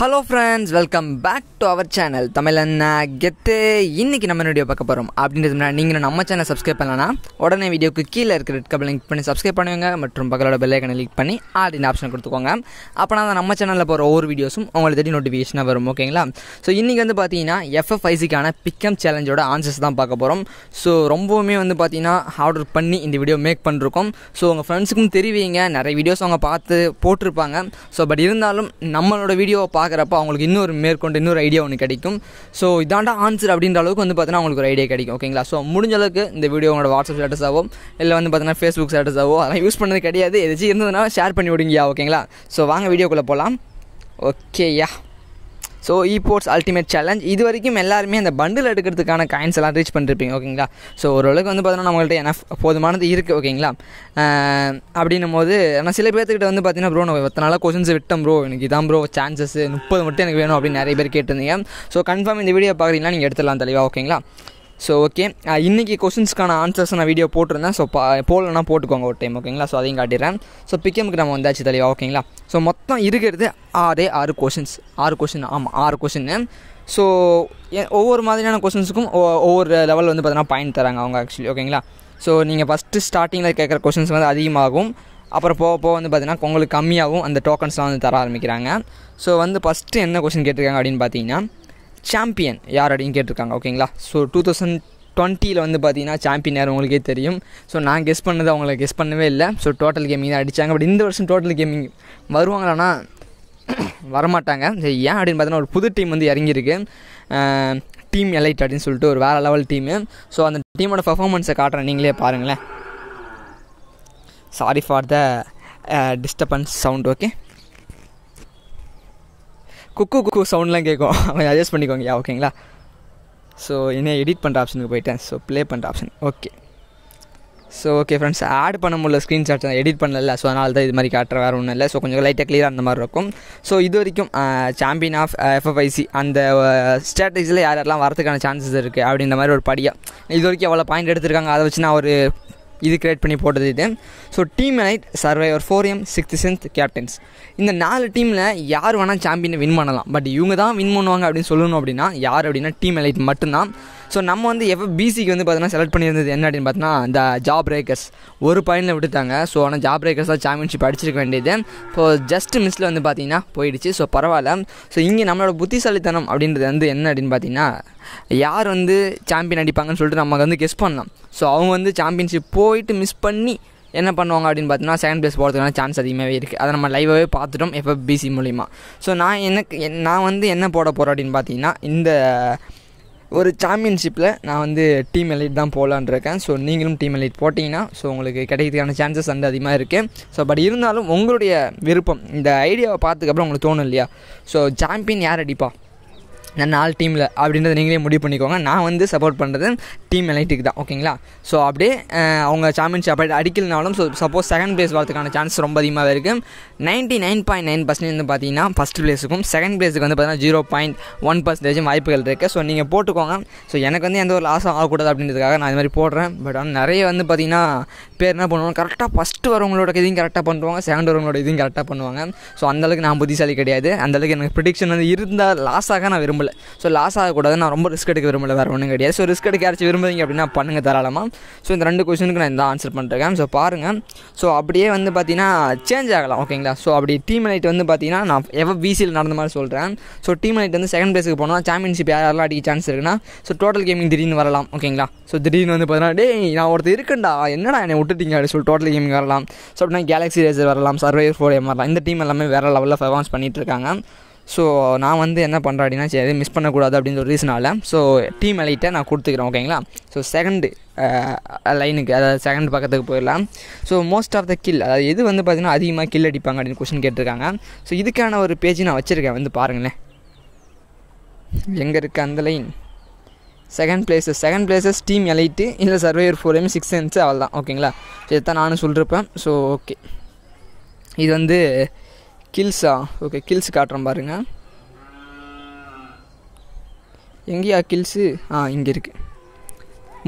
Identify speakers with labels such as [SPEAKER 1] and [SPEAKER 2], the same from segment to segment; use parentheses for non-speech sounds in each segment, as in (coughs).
[SPEAKER 1] hello friends welcome back to our channel Tamil என்ன கெத்து இன்றைக்கி நம்ம வீடியோ பார்க்க போகிறோம் அப்படின்றது நீங்கள் நம்ம சேனல் சப்ஸ்கிரைப் பண்ணலன்னா உடனே வீடியோக்கு கீழே இருக்கிற ரெட் கப் லிங்க் பண்ணி சப்ஸ்கிரைப் பண்ணுவீங்க மற்றும் பக்கத்தோட பெல்லைக்கனை கிளிக் பண்ணி ஆடின ஆப்ஷன் கொடுத்துக்கோங்க அப்போ தான் நம்ம சேனலில் போகிற ஒவ்வொரு வீடியோஸும் உங்களுக்கு தேடி நோட்டிஃபிகேஷனாக வரும் ஓகேங்களா ஸோ இன்றைக்கி வந்து பார்த்தீங்கன்னா எஃப்எஃப்ஐசிக்கான பிக்அம் சேலஞ்சோட ஆன்சர்ஸ் தான் பார்க்க போகிறோம் ஸோ ரொம்பவுமே வந்து பார்த்தீங்கன்னா ஆர்டர் பண்ணி இந்த வீடியோ மேக் பண்ணிருக்கோம் ஸோ உங்கள் ஃப்ரெண்ட்ஸுக்கும் தெரிவிங்க நிறைய வீடியோஸ் அவங்க பார்த்து போட்டிருப்பாங்க ஸோ பட் இருந்தாலும் நம்மளோட வீடியோவை பார்க்க பார்க்குறப்ப அவங்களுக்கு இன்னொரு மேற்கொண்டு இன்னொரு ஐடியா ஒன்று கிடைக்கும் ஸோ இதாண்டா ஆன்சர் அப்படின்ற அளவுக்கு வந்து பார்த்தீங்கன்னா அவங்களுக்கு ஒரு ஐடியா கிடைக்கும் ஓகேங்களா ஸோ முடிஞ்ச அளவுக்கு இந்த வீடியோ உங்களோட வாட்ஸ்அப் ஸ்டேட்டஸாவோ இல்லை வந்து பார்த்தீங்கன்னா ஃபேஸ்புக் ஸ்டேட்டஸாவோ அதெல்லாம் யூஸ் பண்ணது கிடையாது எதாச்சும் இருந்ததுன்னா ஷேர் பண்ணி விடுங்கயா ஓகேங்களா ஸோ வாங்க வீடியோக்குள்ளே போகலாம் ஓகேயா ஸோ இபோர்ட்ஸ் அல்டிமேட் சேலஞ்ச் இது வரைக்கும் எல்லாருமே அந்த பண்டில் எடுக்கிறதுக்கான காயின்ஸ் எல்லாம் ரீச் பண்ணிருப்பீங்க ஓகேங்களா ஸோ ஓரளவுக்கு வந்து பார்த்தீங்கன்னா நம்மள்கிட்ட எனஃப் போதுமானது இருக்குது ஓகேங்களா அப்படின்னும் போது ஆனால் சில பேர்த்துக்கிட்ட வந்து பார்த்தீங்கன்னா ப்ரோ நான் எத்தனை கொஸ்டின்ஸ் விட்டோம் ப்ரோ எனக்கு இதான் ப்ரோ சான்சஸ் முப்பது மட்டும் எனக்கு வேணும் அப்படின்னு நிறைய பேர் கேட்டிருந்தீங்க ஸோ கன்ஃபார்ம் இந்த வீடியோ பார்க்குறீங்கன்னா நீங்கள் எடுத்துடலாம் தெளிவாக ஓகேங்களா ஸோ ஓகே இன்றைக்கி கொஷின்ஸ்க்கான ஆன்சர்ஸ் நான் வீடியோ போட்டிருந்தேன் ஸோ பா போடலன்னா போட்டுக்கோங்க ஒரு டைம் ஓகேங்களா ஸோ அதையும் காட்டிடுறேன் ஸோ பிக்கமுக்கு நம்ம வந்தாச்சு தெளிவாக ஓகேங்களா ஸோ மொத்தம் இருக்கிறது ஆறே ஆறு கொஷின்ஸ் ஆறு கொஷின் ஆமாம் ஆறு கொஷின்னு ஸோ ஒவ்வொரு மாதிரியான கொஷின்ஸுக்கும் ஒவ்வொரு லெவலில் வந்து பார்த்தீங்கன்னா பாயிண்ட் தராங்க அவங்க ஆக்சுவலி ஓகேங்களா ஸோ நீங்கள் ஃபஸ்ட்டு ஸ்டார்டிங்கில் கேட்குற கொஷின்ஸ் வந்து அதிகமாகும் அப்புறம் போக போக வந்து பார்த்திங்கன்னா உங்களுக்கு கம்மியாகவும் அந்த டோக்கன்ஸ்லாம் வந்து தர ஆரம்பிக்கிறாங்க ஸோ வந்து ஃபஸ்ட்டு என்ன கொஷின் கேட்டிருக்காங்க அப்படின்னு பார்த்தீங்கன்னா சாம்பியன் யார் அப்படின்னு கேட்டிருக்காங்க ஓகேங்களா ஸோ டூ தௌசண்ட் டுவெண்ட்டியில் வந்து பார்த்தீங்கன்னா சாம்பியன் யார் உங்களுக்கே தெரியும் ஸோ நான் கெஸ் பண்ணது அவங்கள கெஸ் பண்ணவே இல்லை ஸோ டோட்டல் கேமிங் தான் அடித்தாங்க பட் இந்த வருஷம் டோட்டல் கேமிங் வருவாங்களான்னா (coughs) வரமாட்டாங்க ஏன் அப்படின்னு பார்த்தீங்கன்னா ஒரு புது டீம் வந்து இறங்கியிருக்கு டீம் எலைட் அப்படின்னு சொல்லிட்டு ஒரு வேறு லெவல் டீமு ஸோ அந்த டீமோட பர்ஃபார்மன்ஸை காட்டுறேன் நீங்களே பாருங்களேன் sorry for the disturbance sound okay குக்கு குக்கு சவுண்ட்லாம் கேட்கும் கொஞ்சம் அட்ஜஸ்ட் பண்ணிக்கோங்க யா ஓகேங்களா ஸோ என்ன எடிட் பண்ணுற ஆப்ஷனுக்கு போயிட்டேன் ஸோ ப்ளே பண்ணுற option okay so okay friends add பண்ண முடியல ஸ்க்ரீன்ஷாட் எடிட் பண்ணல ஸோ அதனால தான் இது மாதிரி காட்டுற வேறு ஒன்றும் இல்லை ஸோ கொஞ்சம் லைட்டாக க்ளியராக அந்த மாதிரி இருக்கும் ஸோ இது வரைக்கும் சாம்பியன் ஆஃப் எஃப்எஃப்ஐசி அந்த ஸ்ட்ராட்டஜியில் யார் யாரெல்லாம் வரதுக்கான சான்சஸ் இருக்குது அப்படின்ற மாதிரி ஒரு படியாக இது வரைக்கும் எவ்வளோ பாயிண்ட் எடுத்திருக்காங்க அதை வச்சு நான் ஒரு இது கிரியேட் பண்ணி போட்டது இது so team night survivor four M sixth sense captains இந்த நாலு டீமில் யார் வேணால் சாம்பியனை வின் பண்ணலாம் பட் இவங்க தான் வின் பண்ணுவாங்க அப்படின்னு சொல்லணும் அப்படின்னா யார் அப்படின்னா டீம் எலைட் மட்டும்தான் ஸோ நம்ம வந்து எப்போ பிசிக்கு வந்து பார்த்தீங்கன்னா செலக்ட் பண்ணியிருந்தது என்ன அப்படின்னு பார்த்தீங்கன்னா இந்த ஜாப் பிரேக்கர்ஸ் ஒரு பாயிண்டில் விட்டுட்டாங்க ஸோ ஆனால் ஜாப் பிரேக்கர்ஸ் தான் சாம்பியன்ஷிப் அடிச்சிருக்க வேண்டியது ஸோ ஜஸ்ட் மிஸ்ஸில் வந்து பார்த்தீங்கன்னா போயிடுச்சு ஸோ பரவாயில்ல ஸோ இங்கே நம்மளோட புத்திசாலித்தனம் அப்படின்றது வந்து என்ன அப்படின்னு பார்த்தீங்கன்னா யார் வந்து சாம்பியன் அடிப்பாங்கன்னு சொல்லிட்டு நமக்கு வந்து கெஸ் பண்ணலாம் ஸோ அவங்க வந்து சாம்பியன்ஷிப் போயிட்டு மிஸ் பண்ணி என்ன பண்ணுவாங்க அப்படின்னு பார்த்தீங்கன்னா செகண்ட் ப்ளேஸ் போகிறதுக்கான சான்ஸ் அதிகமாகவே இருக்குது அதை நம்ம லைவாகவே பார்த்துட்டோம் எஃப்எஃபிசி மூலிமா ஸோ நான் எனக்கு நான் வந்து என்ன போட போகிறோம் அப்படின்னு பார்த்தீங்கன்னா இந்த ஒரு சாம்பியன்ஷிப்பில் நான் வந்து டீம் எலைட் தான் போகலான் இருக்கேன் ஸோ நீங்களும் டீம் எலைட் போட்டிங்கன்னா ஸோ உங்களுக்கு கிடைக்கிறதுக்கான சான்சஸ் வந்து அதிகமாக இருக்குது ஸோ பட் இருந்தாலும் உங்களுடைய விருப்பம் இந்த ஐடியாவை பார்த்துக்கப்புறம் உங்களுக்கு தோணும் இல்லையா ஸோ சாம்பியன் யார் அடிப்பா நான் நாலு டீமில் அப்படின்றத நீங்களே முடிவு பண்ணிக்கோங்க நான் வந்து சப்போர்ட் பண்ணுறது டீம் எலைட்டுக்கு தான் ஓகேங்களா ஸோ அப்படியே அவங்க சாம்பியன்ஷிப் அப்படி அடிக்கலனாலும் ஸோ சப்போஸ் செகண்ட் பிளேஸ் வரதுக்கான சான்ஸ் ரொம்ப அதிகமாக இருக்குது ninety nine point nine percentage வந்து பார்த்தீங்கன்னா ஃபஸ்ட் பிளேஸுக்கும் செகண்ட் பிளேஸுக்கு வந்து பார்த்தீங்கன்னா ஜீரோ பாயிண்ட் ஒன் பர்சன்டேஜும் வாய்ப்புகள் இருக்குது ஸோ நீங்கள் போட்டுக்கோங்க ஸோ எனக்கு வந்து எந்த ஒரு லாஸும் ஆகக்கூடாது அப்படின்றதுக்காக நான் இது மாதிரி போடுறேன் பட் ஆனால் நிறைய வந்து பார்த்தீங்கன்னா பேர் என்ன பண்ணுவாங்க கரெக்டாக ஃபஸ்ட்டு வரவங்களோட இதையும் கரெக்டாக பண்ணுவாங்க செகண்ட் வரவங்களோட இதையும் கரெக்டாக பண்ணுவாங்க ஸோ அந்தளவுக்கு நான் புத்திசாலி கிடையாது அந்தளவுக்கு எனக்கு ப்ரிடிக்ஷன் வந்து இருந்தால் லாஸாக நான் விரும்ப விரும்பல ஸோ லாஸ் ஆகக்கூடாது நான் ரொம்ப ரிஸ்க் எடுக்க விரும்பல வேறு ஒன்றும் கிடையாது ஸோ ரிஸ்க் எடுக்க யாராச்சும் விரும்புறீங்க அப்படின்னா பண்ணுங்கள் தாராளமாக ஸோ இந்த ரெண்டு கொஸ்டினுக்கு நான் இந்த ஆன்சர் பண்ணுறேன் ஸோ பாருங்கள் ஸோ அப்படியே வந்து பார்த்தீங்கன்னா சேஞ்ச் ஆகலாம் ஓகேங்களா ஸோ அப்படி டீம் நைட் வந்து பார்த்தீங்கன்னா நான் எவ்வளோ விசியில் நடந்த மாதிரி சொல்கிறேன் ஸோ டீம் நைட் வந்து செகண்ட் பிளேஸுக்கு போனால் சாம்பியன்ஷிப் யாரெல்லாம் அடிக்க சான்ஸ் இருக்குன்னா ஸோ டோட்டல் கேமிங் திடீர்னு வரலாம் ஓகேங்களா ஸோ திடீர்னு வந்து பார்த்தீங்கன்னா டே நான் ஒருத்தர் இருக்கேன்டா என்னடா என்னை விட்டுட்டீங்க அப்படின்னு சொல்லி டோட்டல் கேமிங் வரலாம் ஸோ அப்படின்னா கேலக்ஸி ரேசர் வரலாம் சர்வைவர் ஃபோர் எம் வரலாம் இந்த டீம் எல்லாமே வேறு லெவலில் பர்ஃபார்மன்ஸ் பண்ணிகிட்டு இருக்காங்க ஸோ நான் வந்து என்ன பண்ணுறேன் அப்படின்னா சரி எதுவும் மிஸ் பண்ணக்கூடாது அப்படின்ற ஒரு ரீசனால் ஸோ டீம் எலைட்டை நான் கொடுத்துக்கிறேன் ஓகேங்களா ஸோ செகண்டு லைனுக்கு அதாவது செகண்ட் பக்கத்துக்கு போயிடலாம் so most of the kill அதாவது எது வந்து பார்த்திங்கன்னா அதிகமாக கில் அடிப்பாங்க அப்படின்னு கொஷின் கேட்டிருக்காங்க ஸோ இதுக்கான ஒரு பேஜ் நான் வச்சுருக்கேன் வந்து பாருங்களேன் எங்கே இருக்குது அந்த line second places second places team elite இல்லை survivor four M six sense அவள் தான் ஓகேங்களா ஸோ தான் நானும் சொல்லிருப்பேன் ஸோ ஓகே இது வந்து கில்ஸா ஓகே கில்ஸ் காட்டுறேன் பாருங்கள் எங்கேயா கில்ஸு ஆ இங்கே இருக்குது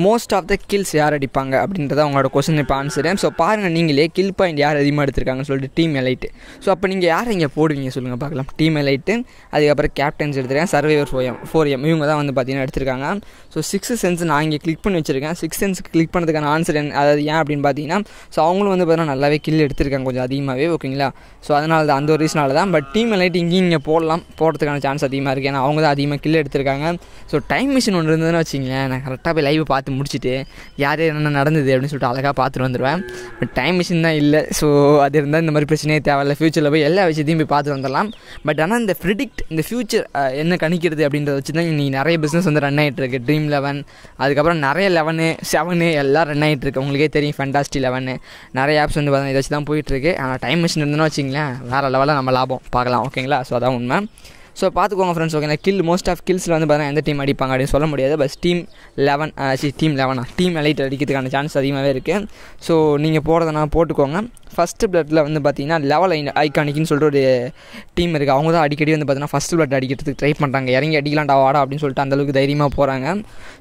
[SPEAKER 1] மோஸ்ட் ஆஃப் த கில்ஸ் யார் அடிப்பாங்க அப்படின்றத அவங்களோட கொஸ்டின் இப்போ ஆன்சரு ஸோ பாருங்கள் நீங்களே கில் பாயிண்ட் யார் அதிகமாக எடுத்திருக்காங்கன்னு சொல்லிட்டு டீம் எலைட்டு ஸோ அப்போ நீங்கள் யார் இங்கே போடுவீங்க சொல்லுங்கள் பார்க்கலாம் டீம் எலைட்டு அதுக்கப்புறம் கேப்டன்ஸ் எடுத்துருக்கேன் survivor four M four M இவங்க தான் வந்து பார்த்தீங்கன்னா எடுத்திருக்காங்க ஸோ சிக்ஸ் சென்ஸ் நான் இங்கே கிளிக் பண்ணி வச்சுருக்கேன் சிக்ஸ் சென்ஸ் கிளிக் பண்ணுறதுக்கான ஆன்சர் என் அதாவது ஏன் அப்படின்னு பார்த்தீங்கன்னா ஸோ அவங்களும் வந்து பார்த்தீங்கன்னா நல்லாவே கில் எடுத்திருக்காங்க கொஞ்சம் அதிகமாகவே ஓகேங்களா ஸோ அதனால தான் அந்த ஒரு ரீசனால தான் பட் டீம் எலைட் இங்கேயும் இங்கே போடலாம் போடுறதுக்கான சான்ஸ் அதிகமாக இருக்குது ஏன்னா அவங்க தான் அதிகமாக கில் எடுத்திருக்காங்க ஸோ டைம் மிஷின் ஒன்று இருந்ததுன்னு வச்சிங்களேன் நான் கரெக்டாக போய் லைவ் பார்த்து பார்த்து முடிச்சுட்டு யார் என்னென்ன நடந்தது அப்படின்னு சொல்லிட்டு அழகாக பார்த்துட்டு வந்துடுவேன் பட் டைம் மிஷின் தான் இல்லை ஸோ அது இருந்தால் இந்த மாதிரி பிரச்சனையே தேவையில்ல ஃப்யூச்சரில் போய் எல்லா விஷயத்தையும் போய் பார்த்து வந்துடலாம் பட் ஆனால் இந்த ப்ரிடிக்ட் இந்த ஃப்யூச்சர் என்ன கணிக்கிறது அப்படின்றத வச்சு தான் இன்றைக்கி நிறைய பிஸ்னஸ் வந்து ரன் ஆகிட்டு இருக்குது ட்ரீம் லெவன் அதுக்கப்புறம் நிறைய லெவனு செவனு எல்லாம் ரன் ஆகிட்டு உங்களுக்கே தெரியும் ஃபண்டாஸ்டி லெவனு நிறைய ஆப்ஸ் வந்து பார்த்தீங்கன்னா இதை வச்சு தான் போயிட்டுருக்கு ஆனால் டைம் மிஷின் இருந்தோன்னு வச்சிங்களேன் வேறு லெவலில் நம்ம லாபம் பார்க்கலாம் ஓகேங்களா ஸோ அதான் உண்மை ஸோ பார்த்துக்கோங்க friends okay kill most of கில்ஸில் வந்து பார்த்தீங்கன்னா எந்த டீம் அடிப்பாங்க அப்படின்னு சொல்ல முடியாது bus team eleven C team லெவனா டீம் எலைட் அடிக்கிறதுக்கான சான்ஸ் அதிகமாகவே இருக்குது ஸோ நீங்கள் போகிறதுனா போட்டுக்கோங்க ஃபஸ்ட்டு பிளட்டில் வந்து பார்த்தீங்கன்னா லெவல் ஐக்கானிக்குன்னு சொல்லிட்டு ஒரு டீம் இருக்குது அவங்க தான் அடிக்கடி வந்து பார்த்தீங்கன்னா ஃபஸ்ட் பிளட் அடிக்கிறதுக்கு ட்ரை பண்ணுறாங்க இறங்கி அடிக்கலாண்டா வாடா அப்படின்னு சொல்லிட்டு அந்தளவுக்கு தைரியமாக போகிறாங்க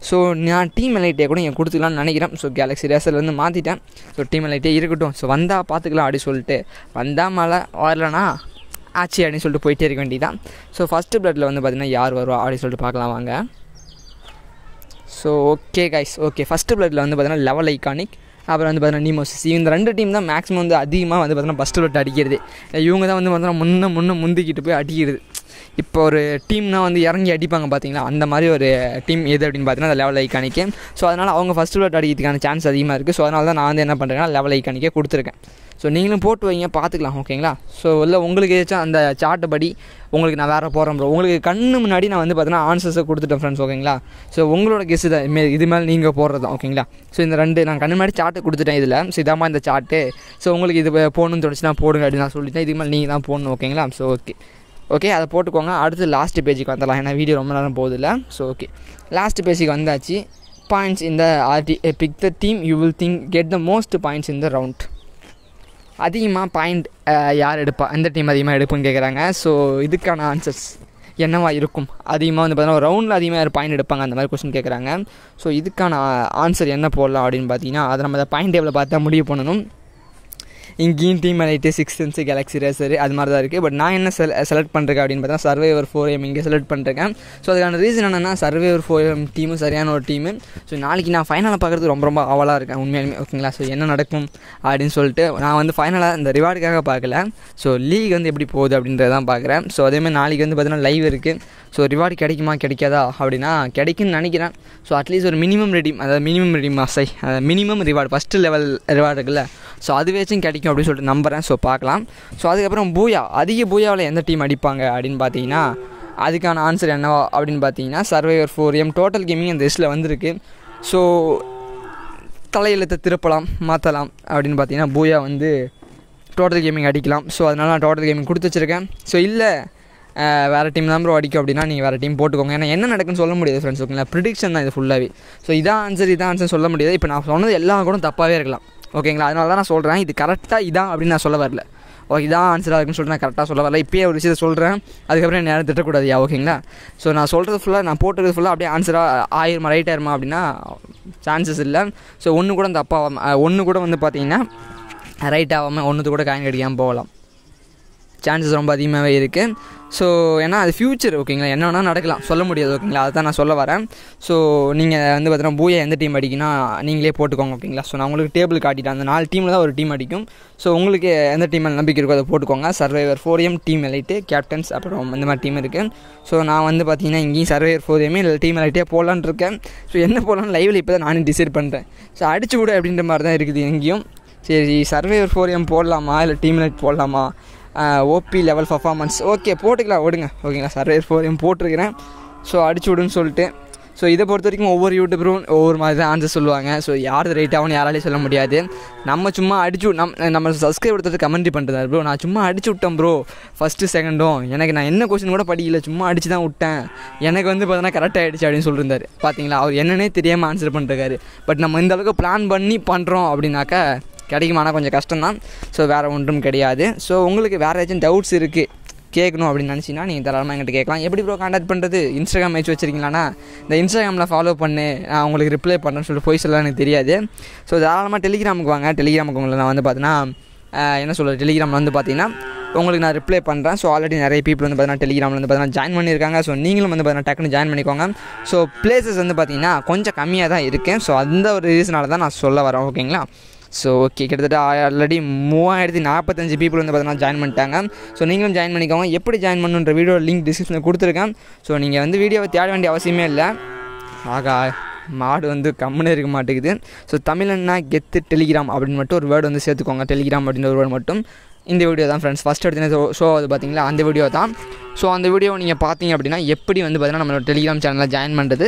[SPEAKER 1] ஸோ நான் டீம் எலைட்டே கூட இங்கே கொடுத்துக்கலாம்னு நினைக்கிறேன் ஸோ கேலக்ஸி ரேசர்லேருந்து மாற்றிட்டேன் ஸோ டீம் எலைட்டே இருக்கட்டும் ஸோ வந்தால் பார்த்துக்கலாம் அப்படின்னு சொல்லிட்டு வந்தால் மழை வரலனா ஆச்சு அப்படின்னு சொல்லிட்டு போயிட்டே இருக்க வேண்டியதான் ஸோ ஃபஸ்ட்டு பிளட்டில் வந்து பார்த்திங்கன்னா யார் வருவா அப்படின்னு சொல்லிட்டு பார்க்கலாம் வாங்க so okay guys okay first பிளட்டில் வந்து பார்த்தீங்கன்னா லெவல் ஐகானிக் அப்புறம் வந்து பார்த்தீங்கன்னா நீமோசிஸ் இந்த ரெண்டு டீம் தான் மேக்ஸிமம் வந்து அதிகமாக வந்து பார்த்தீங்கன்னா ஃபஸ்ட்டு பிளட் அடிக்கிறது இவங்க தான் வந்து பார்த்தீங்கன்னா முன்ன முன்ன முந்திக்கிட்டு போய் அடிக்கிறது இப்போ ஒரு டீம்னால் வந்து இறங்கி அடிப்பாங்க பார்த்தீங்களா அந்த மாதிரி ஒரு டீம் எது அப்படின்னு பார்த்தீங்கன்னா அந்த லெவல் ஐக்கானிக்கு ஸோ அதனால் அவங்க ஃபஸ்ட்டு பிளட் அடிக்கிறதுக்கான சான்ஸ் அதிகமாக இருக்குது ஸோ அதனால தான் நான் வந்து என்ன பண்ணுறேன்னா லெவல் ஐக்கானிக்கே கொடுத்துருக்கேன் ஸோ நீங்களும் போட்டு வைங்க பார்த்துக்கலாம் ஓகேங்களா ஸோ இல்லை உங்களுக்கு ஏதாச்சும் அந்த சார்ட்டை படி உங்களுக்கு நான் வேறு போகிறேன் ப்ரோ உங்களுக்கு கண்ணு முன்னாடி நான் வந்து பார்த்தீங்கன்னா ஆன்சர்ஸை கொடுத்துட்டேன் ஃப்ரெண்ட்ஸ் ஓகேங்களா ஸோ உங்களோட கெஸ்ட் தான் மே இது மேலே நீங்கள் போடுறது தான் ஓகேங்களா ஸோ இந்த ரெண்டு நான் கண்ணு முன்னாடி சார்ட்டு கொடுத்துட்டேன் இதில் ஸோ இதாம்மா இந்த சார்ட்டு ஸோ உங்களுக்கு இது போகணும்னு தோணுச்சுன்னா போடுங்க அப்படின்னு நான் சொல்லிட்டேன் இது மேலே நீங்கள் தான் போடணும் ஓகேங்களா ஸோ ஓகே ஓகே அதை போட்டுக்கோங்க அடுத்து லாஸ்ட்டு பேஜுக்கு வந்துடலாம் ஏன்னா வீடியோ ரொம்ப நேரம் இல்லை ஸோ ஓகே லாஸ்ட்டு பேஜுக்கு வந்தாச்சு பாயிண்ட்ஸ் இந்த RT pick the team you will think get the most points இந்த ரவுண்ட் அதிகமாக பாயிண்ட் யார் எடுப்பா எந்த டீம் அதிகமாக எடுப்புன்னு கேட்குறாங்க ஸோ இதுக்கான ஆன்சர்ஸ் என்னவா இருக்கும் அதிகமாக வந்து பார்த்தீங்கன்னா ரவுண்டில் அதிகமாக யார் பாயிண்ட் எடுப்பாங்க அந்த மாதிரி கொஸ்டின் கேட்குறாங்க ஸோ இதுக்கான ஆன்சர் eh, என்ன போடலாம் அப்படின்னு பார்த்தீங்கன்னா அதை நம்ம பாயிண்ட் டேபிளில் பார்த்தா முடிவு பண்ணணும் இங்கேயும் team elite six sense galaxy racer அது மாதிரி தான் இருக்குது பட் நான் என்ன செல செலக்ட் பண்ணுறேன் அப்படின்னு பார்த்தா சர்வேவர் ஃபோர் எம் இங்கே செலக்ட் பண்ணுறேன் ஸோ அதுக்கான ரீசன் என்னென்னா சர்வேவர் ஃபோர் எம் டீமும் சரியான ஒரு டீமு ஸோ நாளைக்கு நான் ஃபைனலை பார்க்குறது ரொம்ப ரொம்ப ஆவலாக இருக்கேன் உண்மையாலுமே ஓகேங்களா ஸோ என்ன நடக்கும் அப்படின்னு சொல்லிட்டு நான் வந்து ஃபைனலாக இந்த ரிவார்டுக்காக பார்க்கல ஸோ லீக் வந்து எப்படி போகுது அப்படின்றதான் பார்க்குறேன் ஸோ அதேமாதிரி நாளைக்கு வந்து பார்த்தீங்கன்னா லைவ் இருக்குது ஸோ ரிவார்டு கிடைக்குமா கிடைக்காதா அப்படின்னா கிடைக்குன்னு நினைக்கிறேன் ஸோ அட்லீஸ்ட் ஒரு மினிமம் ரெடிம் அதாவது மினிமம் ரெடிம் மாசை minimum reward first level reward இருக்குல்ல ஸோ அது வச்சும் கிடைக்கும் அடிக்கும் அப்படின்னு சொல்லிட்டு நம்புகிறேன் ஸோ பார்க்கலாம் ஸோ அதுக்கப்புறம் பூயா அதிக பூயாவில் எந்த டீம் அடிப்பாங்க அப்படின்னு பார்த்தீங்கன்னா அதுக்கான ஆன்சர் என்னவா அப்படின்னு பார்த்தீங்கன்னா survivor four M total gaming இந்த லிஸ்ட்டில் வந்திருக்கு ஸோ தலையெழுத்தை திருப்பலாம் மாற்றலாம் அப்படின்னு பார்த்தீங்கன்னா பூயா வந்து டோட்டல் கேமிங் அடிக்கலாம் ஸோ அதனால் நான் டோட்டல் கேமிங் கொடுத்து வச்சுருக்கேன் ஸோ இல்லை வேறு டீம் தான் ப்ரோ அடிக்கும் அப்படின்னா நீங்கள் வேறு டீம் போட்டுக்கோங்க ஏன்னா என்ன நடக்குன்னு சொல்ல முடியாது ஃப்ரெண்ட்ஸ் ஓகேங்களா ப்ரிடிக்ஷன் தான் இது ஃபுல்லாகவே ஸோ இதான் ஆன்சர் இதான் ஆன்சர் சொல்ல முடியாது இப்போ நான் சொன்னது எல்லா கூட தப்பாகவே இருக்கலாம் ஓகேங்களா அதனால தான் நான் சொல்கிறேன் இது கரெக்டாக இதான் அப்படின்னு நான் சொல்ல வரல ஓகே இதான் ஆன்சராக இருக்குன்னு சொல்லிட்டு நான் கரெக்டாக சொல்ல வரல இப்போயே ஒரு விஷயத்தை சொல்கிறேன் அதுக்கப்புறம் நேரம் திட்டக்கூடாதுயா ஓகேங்களா ஸோ நான் சொல்கிறது ஃபுல்லாக நான் போட்டுறது ஃபுல்லாக அப்படியே ஆன்சராக ஆயிரமா ரைட் ஆயிருமா அப்படின்னா சான்சஸ் இல்லை ஸோ ஒன்று கூட அப்பா ஒன்று கூட வந்து பார்த்தீங்கன்னா ரைட் ஆகாமல் ஒன்று கூட காயின் கிடைக்காமல் போகலாம் சான்சஸ் ரொம்ப அதிகமாகவே இருக்குது ஸோ ஏன்னா அது ஃப்யூச்சர் ஓகேங்களா என்ன வேணால் நடக்கலாம் சொல்ல முடியாது ஓகேங்களா அதை தான் நான் சொல்ல வரேன் ஸோ நீங்கள் வந்து பார்த்தீங்கன்னா பூயா எந்த டீம் அடிக்கினா நீங்களே போட்டுக்கோங்க ஓகேங்களா ஸோ நான் உங்களுக்கு டேபிள் காட்டிட்டேன் அந்த நாலு டீமில் தான் ஒரு டீம் அடிக்கும் ஸோ உங்களுக்கு எந்த டீம் நம்பிக்கை இருக்கோ அதை போட்டுக்கோங்க survivor four M team elite captains அப்புறம் இந்த மாதிரி டீம் இருக்குது ஸோ நான் வந்து பார்த்தீங்கன்னா இங்கேயும் சர்வைவர் ஃபோர் எம் இல்லை டீம் எலைட்டே போடலான் இருக்கேன் ஸோ என்ன போடலான்னு லைவில் இப்போ தான் நானும் டிசைட் பண்ணுறேன் ஸோ அடிச்சு விடு அப்படின்ற மாதிரி தான் இருக்குது எங்கேயும் சரி சர்வைவர் ஃபோர் எம் போடலாமா இல்லை டீம் லைட் போடலாமா ஓபி லெவல் பர்ஃபார்மன்ஸ் ஓகே போட்டுக்கலாம் ஓடுங்க ஓகேங்களா சர்வே ஃபோரையும் போட்டிருக்கிறேன் ஸோ அடிச்சு விடுன்னு சொல்லிட்டு ஸோ இதை பொறுத்த வரைக்கும் ஒவ்வொரு யூடியூபரும் ஒவ்வொரு மாதிரி தான் ஆன்சர் சொல்லுவாங்க ஸோ யார் ரைட் ஆகும் யாராலையும் சொல்ல முடியாது நம்ம சும்மா அடிச்சு நம் நம்ம சப்ஸ்கிரைப் எடுத்தது கமெண்ட் பண்ணுறதா ப்ரோ நான் சும்மா அடிச்சு விட்டேன் ப்ரோ ஃபஸ்ட்டு செகண்டும் எனக்கு நான் என்ன கொஸ்டின் கூட படிக்கல சும்மா அடிச்சு தான் விட்டேன் எனக்கு வந்து பார்த்தீங்கன்னா கரெக்டாக ஆகிடுச்சு அப்படின்னு சொல்லியிருந்தார் பார்த்தீங்களா அவர் என்னன்னே தெரியாமல் ஆன்சர் பண்ணுறாரு பட் நம்ம இந்த அளவுக்கு பிளான் பண்ணி பண்ணுறோம் அப்படின்னாக்கா கிடைக்குமானா கொஞ்சம் கஷ்டம்தான் ஸோ வேறு ஒன்றும் கிடையாது ஸோ உங்களுக்கு வேறு ஏதாச்சும் டவுட்ஸ் இருக்குது கேட்கணும் அப்படின்னு நினச்சின்னா நீங்கள் தாராளமாக எங்கிட்ட கேட்கலாம் எப்படி ப்ரோ காண்டாக்ட் பண்ணுறது இன்ஸ்டாகிராம் வச்சு வச்சுருக்கீங்களாண்ணா இந்த இன்ஸ்டாகிராமில் ஃபாலோ பண்ணு நான் உங்களுக்கு ரிப்ளை பண்ணுறேன்னு சொல்லிட்டு போய் சொல்லலாம் எனக்கு தெரியாது ஸோ தாராளமாக டெலிகிராமுக்கு வாங்க டெலிகிராமுக்கு உங்களை நான் வந்து பார்த்தீங்கன்னா என்ன சொல்கிறது டெலிகிராமில் வந்து பார்த்தீங்கன்னா உங்களுக்கு நான் ரிப்ளை பண்ணுறேன் ஸோ ஆல்ரெடி நிறைய பீப்பிள் வந்து பார்த்தீங்கன்னா டெலிகிராமில் வந்து பார்த்தீங்கன்னா ஜாயின் பண்ணியிருக்காங்க ஸோ நீங்களும் வந்து பார்த்தீங்கன்னா டக்குனு ஜாயின் பண்ணிக்கோங்க ஸோ பிளேசஸ் வந்து பார்த்தீங்கன்னா கொஞ்சம் கம்மியாக தான் இருக்கேன் ஸோ அந்த ஒரு ரீசனால் தான் நான் சொல்ல வரேன் ஓகேங்களா ஸோ ஓகே கிட்டத்தட்ட ஆல்ரெடி மூவாயிரத்தி நாற்பத்தஞ்சு பீப்புள் வந்து பார்த்தீங்கன்னா ஜாயின் பண்ணிட்டாங்க ஸோ நீங்களும் ஜாயின் பண்ணிக்கோங்க எப்படி ஜாயின் பண்ணுன்ற வீடியோ லிங்க் டிஸ்கிரிப்ஷனில் கொடுத்துருக்கேன் ஸோ நீங்கள் வந்து வீடியோவை தேட வேண்டிய அவசியமே இல்லை ஆகா மாடு வந்து கம்முன்னு இருக்க மாட்டேங்குது ஸோ தமிழ்னா கெத்து டெலிகிராம் அப்படின்னு மட்டும் ஒரு வேர்டு வந்து சேர்த்துக்கோங்க டெலிகிராம் அப்படின்ற ஒரு வேர்டு மட்டும் இந்த வீடியோ தான் ஃப்ரெண்ட்ஸ் ஃபஸ்ட் எடுத்து ஷோ அது பார்த்தீங்களா அந்த வீடியோ தான் ஸோ அந்த வீடியோ நீங்கள் பார்த்தீங்க அப்படின்னா எப்படி வந்து பார்த்தீங்கன்னா நம்மளோட டெலிகிராம் சேனலில் ஜாயின் பண்ணுறது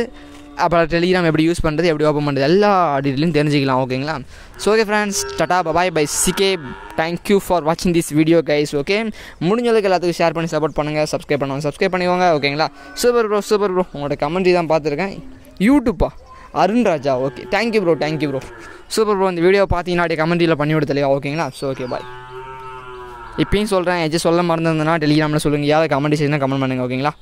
[SPEAKER 1] அப்புறம் டெலிகிராம் எப்படி யூஸ் பண்ணுறது எப்படி ஓப்பன் பண்ணுறது எல்லா டீட்டெயிலும் தெரிஞ்சிக்கலாம் ஓகேங்களா so okay friends tata bye bye bye சிகே தேங்க்யூ ஃபார் வாட்சிங் திஸ் வீடியோ கைஸ் ஓகே முடிஞ்சளவுக்கு எல்லாத்துக்கும் ஷேர் பண்ணி சப்போர்ட் பண்ணுங்கள் சப்ஸ்கிரைப் பண்ணுவாங்க சப்ஸ்கிரைப் பண்ணிக்கோங்க ஓகேங்களா சூப்பர் ப்ரோ சூப்பர் ப்ரோ உங்களோட கமெண்ட்ரி தான் பார்த்துருக்கேன் யூடியூப்பா Arunraja okay thank you bro thank you bro super bro இந்த வீடியோ பார்த்தீங்கன்னா அப்படியே கமெண்ட்ரியில் பண்ணி விடுத்தலையா ஓகேங்களா ஸோ ஓகே பாய் இப்பயும் சொல்கிறேன் எச்சு சொல்ல மறந்துருந்தேன்னா டெலிகிராமில் சொல்லுங்கள் யாராவது கமெண்ட் செய்யணும் கமெண்ட் பண்ணுங்கள் ஓகேங்களா